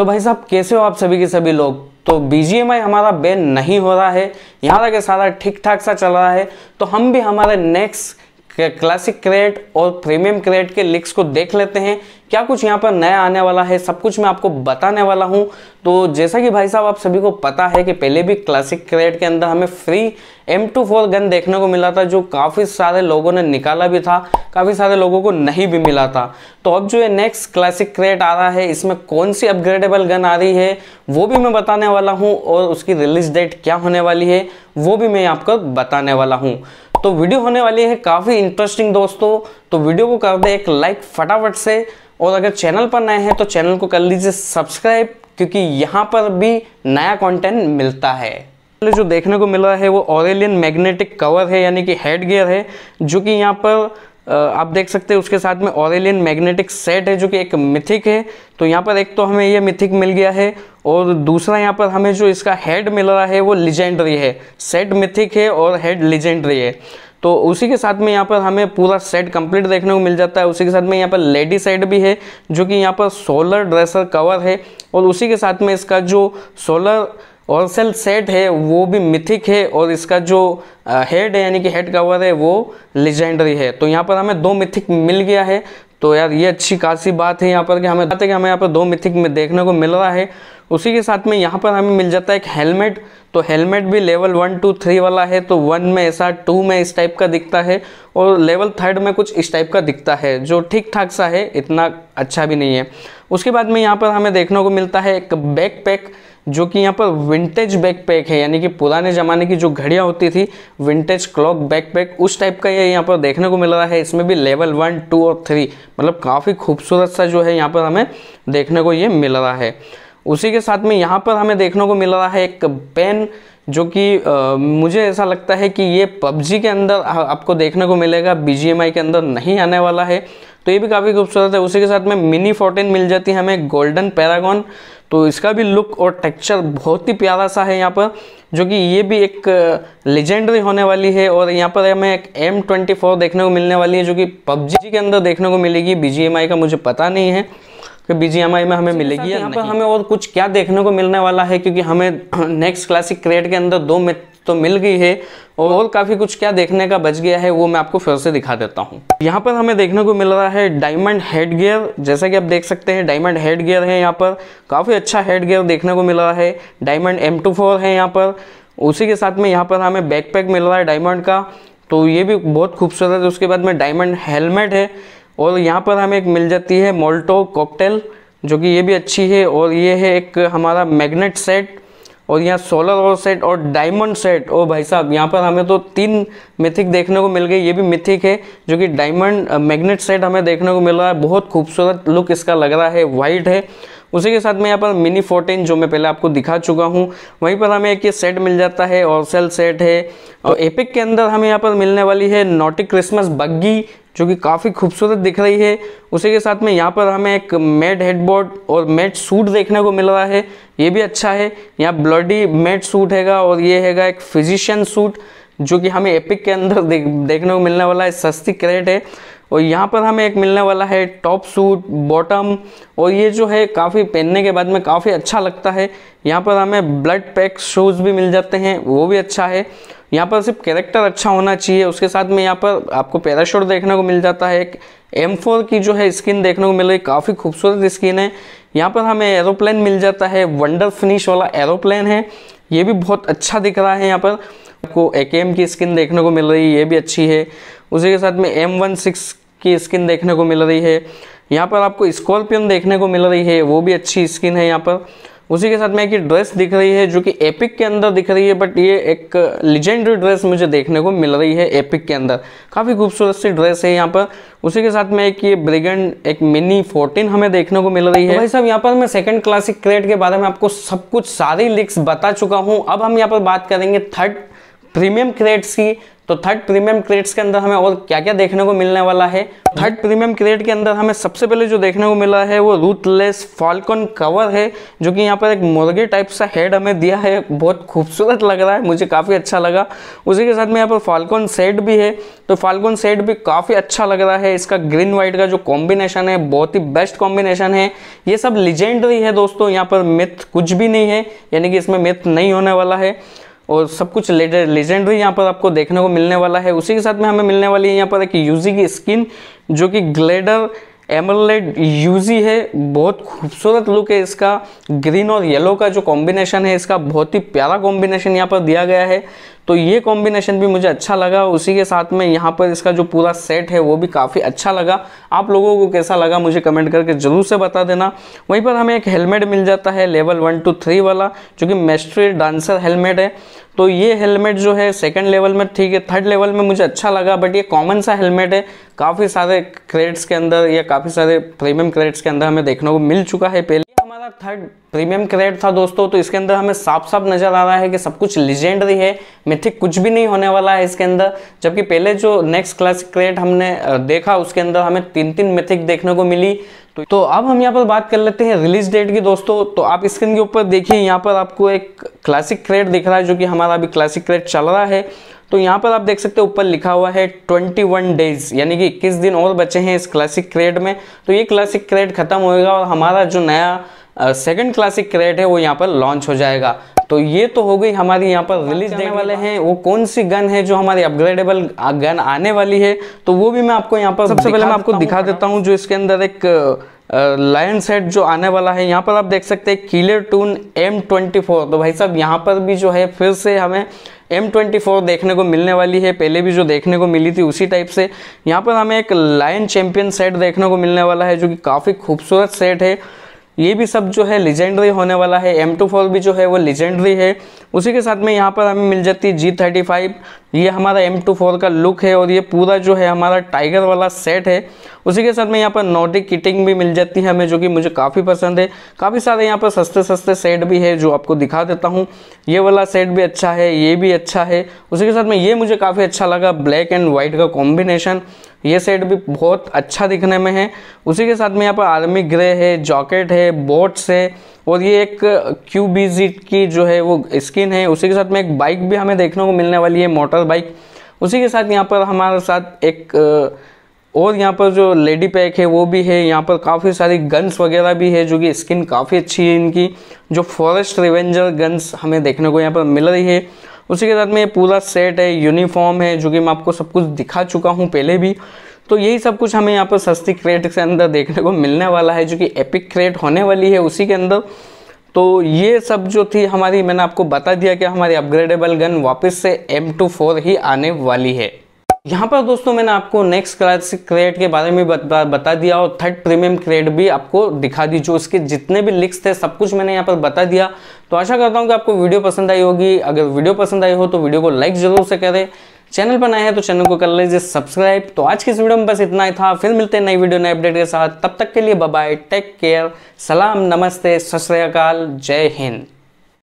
तो भाई साहब कैसे हो आप सभी के सभी लोग तो बीजीएमआई हमारा बैन नहीं हो रहा है यहाँ तक सारा ठीक ठाक सा चल रहा है तो हम भी हमारे नेक्स्ट क्लासिक क्रेट और प्रीमियम क्रेट के लिंक्स को देख लेते हैं क्या कुछ यहाँ पर नया आने वाला है सब कुछ मैं आपको बताने वाला हूँ तो जैसा कि भाई साहब आप सभी को पता है कि पहले भी क्लासिक क्रेट के अंदर हमें free M two four gun देखने को मिला था जो काफ़ी सारे लोगों ने निकाला भी था काफ़ी सारे लोगों को नहीं भी मिला था तो अब जो है नेक्स्ट क्लासिक क्रेट आ रहा है इसमें कौन सी अपग्रेडेबल गन आ रही है वो भी मैं बताने वाला हूँ और उसकी रिलीज डेट क्या होने वाली है वो भी मैं आपको बताने वाला हूँ तो वीडियो होने वाली है काफ़ी इंटरेस्टिंग दोस्तों तो वीडियो को कर दे एक लाइक फटाफट से और अगर चैनल पर नए हैं तो चैनल को कर लीजिए सब्सक्राइब क्योंकि यहाँ पर भी नया कंटेंट मिलता है पहले जो देखने को मिल रहा है वो ऑरेलियन मैग्नेटिक कवर है यानी कि हेड गियर है जो कि यहाँ पर आप देख सकते हैं उसके साथ में ऑरेलियन मैग्नेटिक सेट है जो कि एक मिथिक है तो यहाँ पर एक तो हमें ये मिथिक मिल गया है और दूसरा यहाँ पर हमें जो इसका हेड मिल रहा है वो लिजेंडरी है सेट मिथिक है और हेड लिजेंडरी है तो उसी के साथ में यहाँ पर हमें पूरा सेट कंप्लीट देखने को मिल जाता है उसी के साथ में यहाँ पर लेडी सेट भी है जो कि यहाँ पर सोलर ड्रेसर कवर है और उसी के साथ में इसका जो सोलर सेल सेट है वो भी मिथिक है और इसका जो हेड है यानी कि हेड कवर है वो लेजेंडरी है तो यहाँ पर हमें दो मिथिक मिल गया है तो यार ये अच्छी खासी बात है यहाँ पर कि हमें बताते कि हमें यहाँ पर दो मिथिक में देखने को मिल रहा है उसी के साथ में यहाँ पर हमें मिल जाता है एक हेलमेट तो हेलमेट भी लेवल वन टू थ्री वाला है तो वन में ऐसा टू में इस टाइप का दिखता है और लेवल थर्ड में कुछ इस टाइप का दिखता है जो ठीक ठाक सा है इतना अच्छा भी नहीं है उसके बाद में यहाँ पर हमें देखने को मिलता है एक बैक पैक जो कि यहाँ पर विंटेज बैकपैक है यानी कि पुराने ज़माने की जो घड़ियाँ होती थी विंटेज क्लॉक बैकपैक उस टाइप का ये यहाँ पर देखने को मिल रहा है इसमें भी लेवल वन टू और थ्री मतलब काफ़ी खूबसूरत सा जो है यहाँ पर हमें देखने को ये मिल रहा है उसी के साथ में यहाँ पर हमें देखने को मिल रहा है एक पेन जो कि मुझे ऐसा लगता है कि ये पबजी के अंदर आपको देखने को मिलेगा बी के अंदर नहीं आने वाला है तो ये भी काफ़ी खूबसूरत है उसी के साथ में मिनी फोर्टीन मिल जाती है हमें गोल्डन पैरागॉन तो इसका भी लुक और टेक्सचर बहुत ही प्यारा सा है यहाँ पर जो कि ये भी एक लेजेंडरी होने वाली है और यहाँ पर हमें एक एम ट्वेंटी फोर देखने को मिलने वाली है जो कि पबजी के अंदर देखने को मिलेगी बी का मुझे पता नहीं है कि बी में हमें मिलेगी तो यहाँ पर हमें और कुछ क्या देखने को मिलने वाला है क्योंकि हमें नेक्स्ट क्लासिक क्रेड के अंदर दो मित्र तो मिल गई है और, और काफ़ी कुछ क्या देखने का बच गया है वो मैं आपको फिर से दिखा देता हूँ यहाँ पर हमें देखने को मिल रहा है डायमंड हेड गियर जैसा कि आप देख सकते हैं डायमंड हेड गियर है यहाँ पर काफ़ी अच्छा हेड गियर देखने को मिल रहा है डायमंड एम है यहाँ पर उसी के साथ में यहाँ पर हमें बैकपैक मिल रहा है डायमंड का तो ये भी बहुत खूबसूरत है उसके बाद में डायमंड हेलमेट है और यहाँ पर हमें एक मिल जाती है मोल्टो कॉकटेल जो कि ये भी अच्छी है और ये है एक हमारा मैग्नेट सेट और यहाँ सोलर और सेट और डायमंड सेट ओ भाई साहब यहाँ पर हमें तो तीन मिथिक देखने को मिल गई ये भी मिथिक है जो कि डायमंड मैग्नेट सेट हमें देखने को मिल रहा है बहुत खूबसूरत लुक इसका लग रहा है वाइट है उसी के साथ मैं यहाँ पर मिनी फोर्टीन जो मैं पहले आपको दिखा चुका हूँ वहीं पर हमें एक ये सेट मिल जाता है और सेल सेट है और एपिक के अंदर हमें यहाँ पर मिलने वाली है नोटिक क्रिसमस बग्गी जो कि काफ़ी खूबसूरत दिख रही है उसी के साथ में यहाँ पर हमें एक मेड हेडबोर्ड और मेड सूट देखने को मिल रहा है ये भी अच्छा है यहाँ ब्लडी मेड सूट हैगा और ये हैगा एक फिजिशियन सूट जो कि हमें एपिक के अंदर देख, देखने को मिलने वाला है सस्ती क्रेट है और यहाँ पर हमें एक मिलने वाला है टॉप सूट बॉटम और ये जो है काफ़ी पहनने के बाद में काफ़ी अच्छा लगता है यहाँ पर हमें ब्लड पैक शूज़ भी मिल जाते हैं वो भी अच्छा है यहाँ पर सिर्फ कैरेक्टर अच्छा होना चाहिए उसके साथ में यहाँ पर आपको पैराशूट देखने को मिल जाता है एक एम फोर की जो है स्किन देखने को मिल रही है काफ़ी खूबसूरत स्किन है यहाँ पर हमें एरोप्लेन मिल जाता है वंडर फिनिश वाला एरोप्लेन है ये भी बहुत अच्छा दिख रहा है यहाँ पर आपको ए की स्किन देखने को मिल रही है ये भी अच्छी है उसी के साथ में एम वन सिक्स की स्किन देखने को मिल रही है यहाँ पर आपको स्कॉर्पियन देखने को मिल रही है वो भी अच्छी स्किन है यहाँ पर उसी के साथ में एक ड्रेस दिख रही है जो कि एपिक के अंदर दिख रही है बट ये एक लिजेंडरी ड्रेस मुझे देखने को मिल रही है एपिक के अंदर काफ़ी खूबसूरत सी ड्रेस है यहाँ पर उसी के साथ में एक ये ब्रिगेंड एक मिनी 14 हमें देखने को मिल रही है तो भाई साहब यहाँ पर मैं सेकंड क्लासिक क्रेट के बारे में आपको सब कुछ सारी लिक्स बता चुका हूँ अब हम यहाँ पर बात करेंगे थर्ड प्रीमियम क्रेट्स की तो थर्ड प्रीमियम क्रेड्स के अंदर हमें और क्या क्या देखने को मिलने वाला है थर्ड प्रीमियम क्रेड के अंदर हमें सबसे पहले जो देखने को मिला है वो रूथलेस फॉल्कन कवर है जो कि यहाँ पर एक मुर्गे टाइप सा हेड हमें दिया है बहुत खूबसूरत लग रहा है मुझे काफ़ी अच्छा लगा उसी के साथ में यहाँ पर फॉल्कन सेट भी है तो फॉल्कन सेट भी काफ़ी अच्छा लग रहा है इसका ग्रीन वाइट का जो कॉम्बिनेशन है बहुत ही बेस्ट कॉम्बिनेशन है ये सब लिजेंडरी है दोस्तों यहाँ पर मिथ कुछ भी नहीं है यानी कि इसमें मिथ नहीं होने वाला है और सब कुछ लेजेंडरी यहाँ पर आपको देखने को मिलने वाला है उसी के साथ में हमें मिलने वाली है यहाँ पर एक यूजी की स्किन जो कि ग्लेडर एमरलेड यूजी है बहुत खूबसूरत लुक है इसका ग्रीन और येलो का जो कॉम्बिनेशन है इसका बहुत ही प्यारा कॉम्बिनेशन यहाँ पर दिया गया है तो ये कॉम्बिनेशन भी मुझे अच्छा लगा उसी के साथ में यहाँ पर इसका जो पूरा सेट है वो भी काफ़ी अच्छा लगा आप लोगों को कैसा लगा मुझे कमेंट करके ज़रूर से बता देना वहीं पर हमें एक हेलमेट मिल जाता है लेवल वन टू थ्री वाला जो कि मेस्ट्री डांसर हेलमेट है तो ये हेलमेट जो है सेकंड लेवल में ठीक है थर्ड लेवल में मुझे अच्छा लगा बट ये कॉमन सा हेलमेट है काफ़ी सारे क्रेड्स के अंदर या काफ़ी सारे प्रीमियम क्रेड्स के अंदर हमें देखने को मिल चुका है पहले हमारा थर्ड प्रीमियम क्रेड था दोस्तों तो इसके अंदर हमें साफ साफ नज़र आ रहा है कि सब कुछ लिजेंडरी है मिथिक कुछ भी नहीं होने वाला है इसके अंदर जबकि पहले जो नेक्स्ट क्लास क्रेड हमने देखा उसके अंदर हमें तीन तीन मिथिक देखने को मिली तो तो अब हम यहाँ पर बात कर लेते हैं रिलीज डेट की दोस्तों तो आप स्क्रीन के ऊपर देखिए यहाँ पर आपको एक क्लासिक क्रेड दिख रहा है जो कि हमारा अभी क्लासिक क्रेड चल रहा है तो यहाँ पर आप देख सकते हैं ऊपर लिखा हुआ है 21 डेज यानी कि इक्कीस दिन और बचे हैं इस क्लासिक क्रेड में तो ये क्लासिक क्रेड खत्म होएगा और हमारा जो नया सेकंड क्लासिक क्रेट है वो यहाँ पर लॉन्च हो जाएगा तो ये तो हो गई हमारी यहाँ पर रिलीज देने वाले हैं वो कौन सी गन है जो हमारी अपग्रेडेबल गन आने वाली है तो वो भी मैं आपको यहाँ पर सबसे पहले मैं आपको दिखा देता हूँ जो इसके अंदर एक लायन सेट जो आने वाला है यहाँ पर आप देख सकते हैं killer toon M twenty four तो भाई साहब यहाँ पर भी जो है फिर से हमें एम ट्वेंटी फोर देखने को मिलने वाली है पहले भी जो देखने को मिली थी उसी टाइप से यहाँ पर हमें एक लायन चैम्पियन सेट देखने को मिलने वाला है जो कि काफ़ी खूबसूरत सेट है ये भी सब जो है लेजेंडरी होने वाला है एम टू फोर भी जो है वो लेजेंडरी है उसी के साथ में यहाँ पर हमें मिल जाती है जी थर्टी फाइव ये हमारा एम टू फोर का लुक है और ये पूरा जो है हमारा टाइगर वाला सेट है उसी के साथ में यहाँ पर नोटिक किटिंग भी मिल जाती है हमें जो कि मुझे काफ़ी पसंद है काफ़ी सारे यहाँ पर सस्ते सस्ते सेट भी है जो आपको दिखा देता हूँ ये वाला सेट भी अच्छा है ये भी अच्छा है उसी के साथ में ये मुझे काफ़ी अच्छा लगा ब्लैक एंड वाइट का कॉम्बिनेशन ये सेट भी बहुत अच्छा दिखने में है उसी के साथ में यहाँ पर आर्मी ग्रे है जॉकेट है बोट्स है और ये एक क्यूबीजी की जो है वो स्किन है उसी के साथ में एक बाइक भी हमें देखने को मिलने वाली है मोटर बाइक उसी के साथ यहाँ पर हमारे साथ एक और यहाँ पर जो लेडी पैक है वो भी है यहाँ पर काफ़ी सारी गन्स वगैरह भी है जो कि स्किन काफ़ी अच्छी है इनकी जो फॉरेस्ट रिवेंजर गन्स हमें देखने को यहाँ पर मिल रही है उसी के साथ में पूरा सेट है यूनिफॉर्म है जो कि मैं आपको सब कुछ दिखा चुका हूँ पहले भी तो यही सब कुछ हमें यहाँ पर सस्ती क्रेट के अंदर देखने को मिलने वाला है जो कि एपिक क्रेट होने वाली है उसी के अंदर तो ये सब जो थी हमारी मैंने आपको बता दिया कि हमारी अपग्रेडेबल गन वापस से एम टू फोर ही आने वाली है यहाँ पर दोस्तों मैंने आपको नेक्स्ट क्लास क्रेड के बारे में बता, बता दिया और थर्ड प्रीमियम क्रेड भी आपको दिखा दी जो इसके जितने भी लिंक्स थे सब कुछ मैंने यहाँ पर बता दिया तो आशा करता हूँ कि आपको वीडियो पसंद आई होगी अगर वीडियो पसंद आई हो तो वीडियो को लाइक जरूर से करें चैनल पर नए हैं तो चैनल को कर लीजिए सब्सक्राइब तो आज की इस वीडियो में बस इतना ही था फिर मिलते हैं नई वीडियो नए अपडेट के साथ तब तक के लिए बाय टेक केयर सलाम नमस्ते सत श्रीकाल जय हिंद